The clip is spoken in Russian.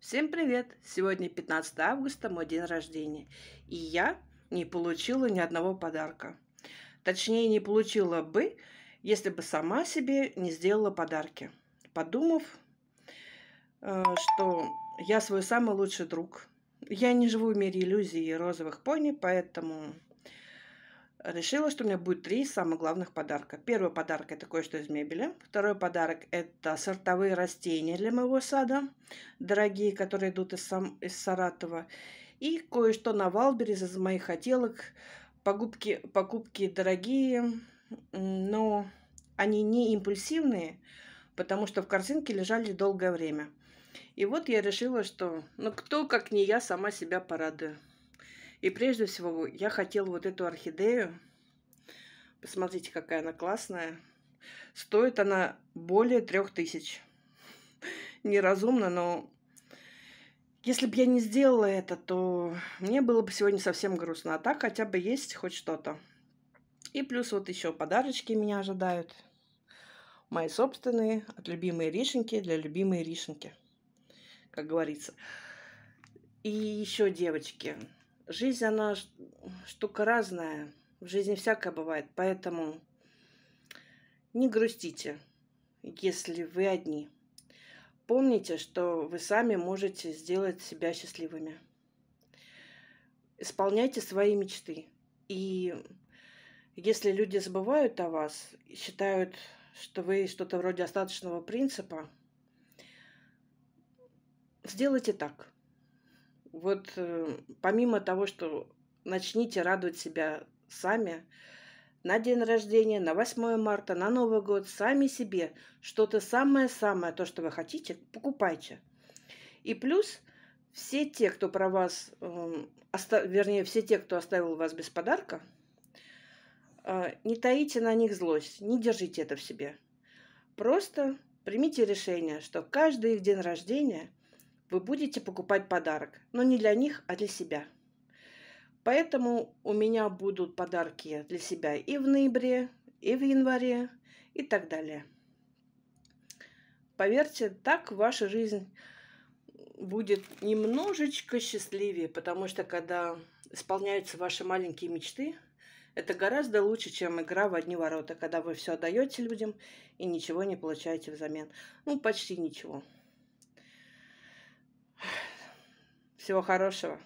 Всем привет! Сегодня 15 августа, мой день рождения. И я не получила ни одного подарка. Точнее, не получила бы, если бы сама себе не сделала подарки. Подумав, э, что я свой самый лучший друг. Я не живу в мире иллюзий и розовых пони, поэтому решила, что у меня будет три самых главных подарка. Первый подарок – это кое-что из мебели. Второй подарок – это сортовые растения для моего сада, дорогие, которые идут из, сам, из Саратова. И кое-что на Валберез из моих хотелок. Покупки, покупки дорогие, но они не импульсивные, потому что в корзинке лежали долгое время. И вот я решила, что ну кто, как не я, сама себя порадую. И прежде всего я хотела вот эту орхидею. Посмотрите, какая она классная. Стоит она более трех тысяч. Неразумно, но если бы я не сделала это, то мне было бы сегодня совсем грустно. А так хотя бы есть хоть что-то. И плюс вот еще подарочки меня ожидают. Мои собственные, от любимой Ришеньки для любимой Ришеньки, как говорится. И еще, девочки, Жизнь, она э, штука разная. В жизни всякое бывает. Поэтому не грустите, если вы одни. Помните, что вы сами можете сделать себя счастливыми. Исполняйте свои мечты. И если люди забывают о вас, считают, что вы что-то вроде остаточного принципа, сделайте так – вот э, помимо того, что начните радовать себя сами на день рождения, на 8 марта, на Новый год, сами себе что-то самое-самое, то, что вы хотите, покупайте. И плюс все те, кто про вас, э, оста... вернее, все те, кто оставил вас без подарка, э, не таите на них злость, не держите это в себе. Просто примите решение, что каждый их день рождения – вы будете покупать подарок, но не для них, а для себя. Поэтому у меня будут подарки для себя и в ноябре, и в январе, и так далее. Поверьте, так ваша жизнь будет немножечко счастливее, потому что когда исполняются ваши маленькие мечты, это гораздо лучше, чем игра в одни ворота, когда вы все отдаете людям и ничего не получаете взамен. Ну, почти ничего. Всего хорошего.